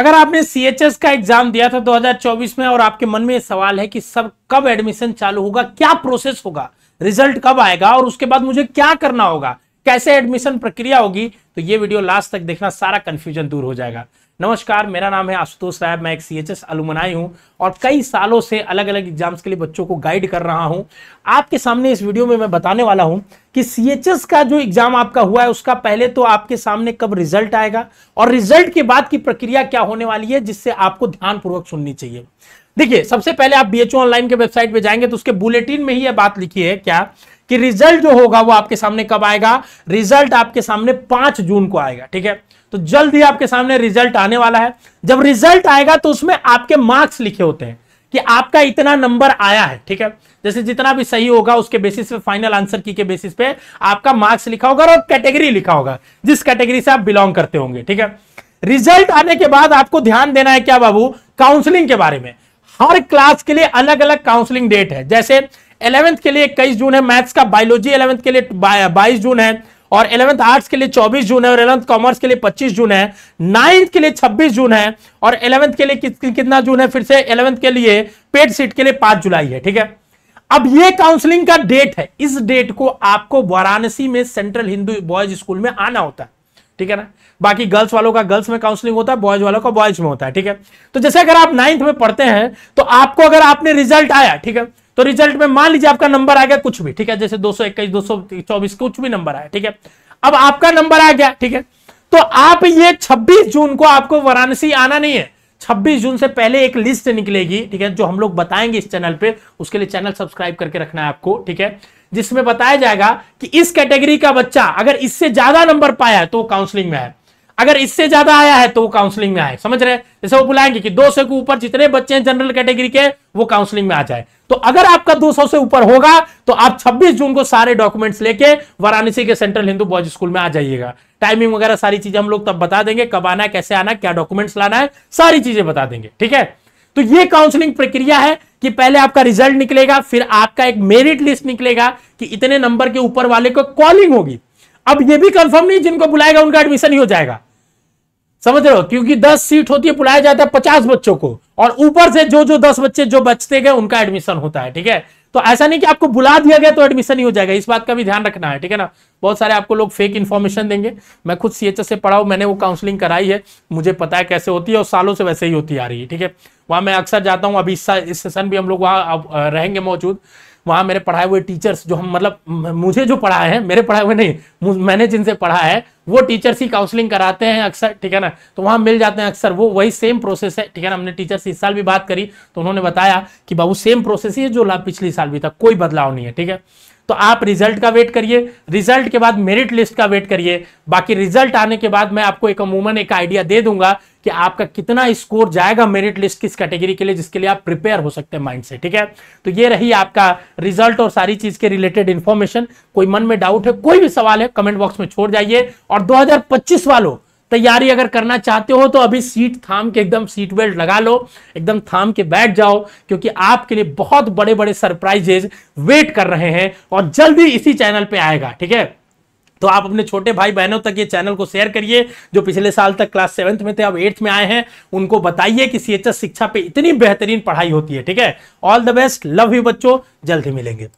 अगर आपने सी का एग्जाम दिया था 2024 में और आपके मन में सवाल है कि सब कब एडमिशन चालू होगा क्या प्रोसेस होगा रिजल्ट कब आएगा और उसके बाद मुझे क्या करना होगा कैसे एडमिशन प्रक्रिया होगी तो ये वीडियो लास्ट तक देखना सारा कंफ्यूजन दूर हो जाएगा नमस्कार मेरा नाम है आशुतोष राय मैं एक सी एच हूं हूँ और कई सालों से अलग अलग एग्जाम्स के लिए बच्चों को गाइड कर रहा हूं आपके सामने इस वीडियो में मैं बताने वाला हूँ कि सी एच एस का जो एग्जाम आपका हुआ है उसका पहले तो आपके सामने कब रिजल्ट आएगा और रिजल्ट के बाद की प्रक्रिया क्या होने वाली है जिससे आपको ध्यानपूर्वक सुननी चाहिए देखिए सबसे पहले आप बीएचयू ऑनलाइन के वेबसाइट पे जाएंगे तो उसके बुलेटिन में ही यह बात लिखी है क्या कि रिजल्ट जो होगा वो आपके सामने कब आएगा रिजल्ट आपके सामने पांच जून को आएगा ठीक है तो जल्द ही आपके सामने रिजल्ट आने वाला है जब रिजल्ट आएगा तो उसमें आपके मार्क्स लिखे होते हैं कि आपका इतना नंबर आया है ठीक है जैसे जितना भी सही होगा उसके बेसिस पे फाइनल आंसर की के बेसिस पे आपका मार्क्स लिखा होगा और कैटेगरी लिखा होगा जिस कैटेगरी से आप बिलोंग करते होंगे ठीक है रिजल्ट आने के बाद आपको ध्यान देना है क्या बाबू काउंसलिंग के बारे में हर क्लास के लिए अलग अलग काउंसलिंग डेट है जैसे इलेवेंथ के लिए इक्कीस जून है मैथ्स का बायोलॉजी इलेवंथ के लिए बाईस जून है और इलेवंथ आर्ट्स के लिए 24 जून है और इलेवंथ कॉमर्स के लिए 25 जून है नाइन्थ के लिए 26 जून है और इलेवंथ के लिए कितना जून है फिर से इलेवंथ के लिए पेड सीट के लिए 5 जुलाई है ठीक है अब ये काउंसलिंग का डेट है इस डेट को आपको वाराणसी में सेंट्रल हिंदू बॉयज स्कूल में आना होता है ठीक है ना बाकी गर्ल्स वालों का गर्ल्स में काउंसलिंग होता है बॉयज वालों का बॉयज में होता है ठीक है तो जैसे अगर आप नाइन्थ में पढ़ते हैं तो आपको अगर आपने रिजल्ट आया ठीक है तो रिजल्ट में मान लीजिए आपका नंबर आ गया कुछ भी ठीक है जैसे दो सौ इक्कीस दो सौ चौबीस कुछ भी नंबर आया ठीक है अब आपका नंबर आ गया ठीक है तो आप ये छब्बीस जून को आपको वाराणसी आना नहीं है 26 जून से पहले एक लिस्ट निकलेगी ठीक है जो हम लोग बताएंगे इस चैनल पे उसके लिए चैनल सब्सक्राइब करके रखना है आपको ठीक है जिसमें बताया जाएगा कि इस कैटेगरी का बच्चा अगर इससे ज्यादा नंबर पाया है तो काउंसलिंग में है अगर इससे ज्यादा आया है तो वो काउंसलिंग में आए समझ रहे हैं जैसे वो बुलाएंगे कि 200 के ऊपर जितने बच्चे हैं जनरल कैटेगरी के वो काउंसलिंग में आ जाए तो अगर आपका 200 से ऊपर होगा तो आप 26 जून को सारे डॉक्यूमेंट्स लेके वाराणसी के सेंट्रल हिंदू बॉयज स्कूल में आ जाइएगा टाइमिंग वगैरह सारी चीजें हम लोग तब बता देंगे कब आना है कैसे आना क्या डॉक्यूमेंट्स लाना है सारी चीजें बता देंगे ठीक है तो ये काउंसलिंग प्रक्रिया है कि पहले आपका रिजल्ट निकलेगा फिर आपका एक मेरिट लिस्ट निकलेगा कि इतने नंबर के ऊपर वाले को कॉलिंग होगी अब ये भी कंफर्म नहीं जिनको बुलाएगा उनका एडमिशन ही हो जाएगा समझ रहे हो क्योंकि 10 सीट होती है बुलाया जाता है 50 बच्चों को और ऊपर से जो जो 10 बच्चे जो बचते गए उनका एडमिशन होता है ठीक है तो ऐसा नहीं कि आपको बुला दिया गया तो एडमिशन ही हो जाएगा इस बात का भी ध्यान रखना है ठीक है ना बहुत सारे आपको लोग फेक इन्फॉर्मेशन देंगे मैं खुद सी से पढ़ा हूं मैंने वो काउंसलिंग कराई है मुझे पता है कैसे होती है और सालों से वैसे ही होती आ रही है ठीक है वहां मैं अक्सर जाता हूँ अभी इस सेशन भी हम लोग वहाँ रहेंगे मौजूद वहाँ मेरे पढ़ाए हुए टीचर्स जो हम मतलब मुझे जो पढ़ाए हैं मेरे पढ़ाए हुए नहीं मैंने जिनसे पढ़ा है वो टीचर्स ही काउंसलिंग कराते हैं अक्सर ठीक है ना तो वहाँ मिल जाते हैं अक्सर वो वही सेम प्रोसेस है ठीक है ना हमने टीचर से इस साल भी बात करी तो उन्होंने बताया कि बाबू सेम प्रोसेस ही है जो पिछले साल भी था कोई बदलाव नहीं है ठीक है तो आप रिजल्ट का वेट करिए रिजल्ट के बाद मेरिट लिस्ट का वेट करिए बाकी रिजल्ट आने के बाद मैं आपको एक अमूमन एक आइडिया दे दूंगा कि आपका कितना स्कोर जाएगा मेरिट लिस्ट किस कैटेगरी के लिए जिसके लिए आप प्रिपेयर हो सकते हैं माइंड से ठीक है तो ये रही आपका रिजल्ट और सारी चीज के रिलेटेड इंफॉर्मेशन कोई मन में डाउट है कोई भी सवाल है कमेंट बॉक्स में छोड़ जाइए और दो वालों तैयारी अगर करना चाहते हो तो अभी सीट थाम के एकदम सीट बेल्ट लगा लो एकदम थाम के बैठ जाओ क्योंकि आपके लिए बहुत बड़े बड़े सरप्राइजेज वेट कर रहे हैं और जल्दी इसी चैनल पे आएगा ठीक है तो आप अपने छोटे भाई बहनों तक ये चैनल को शेयर करिए जो पिछले साल तक क्लास सेवंथ में थे अब एट्थ में आए हैं उनको बताइए कि सी शिक्षा पे इतनी बेहतरीन पढ़ाई होती है ठीक है all the best love you बच्चों जल्द ही मिलेंगे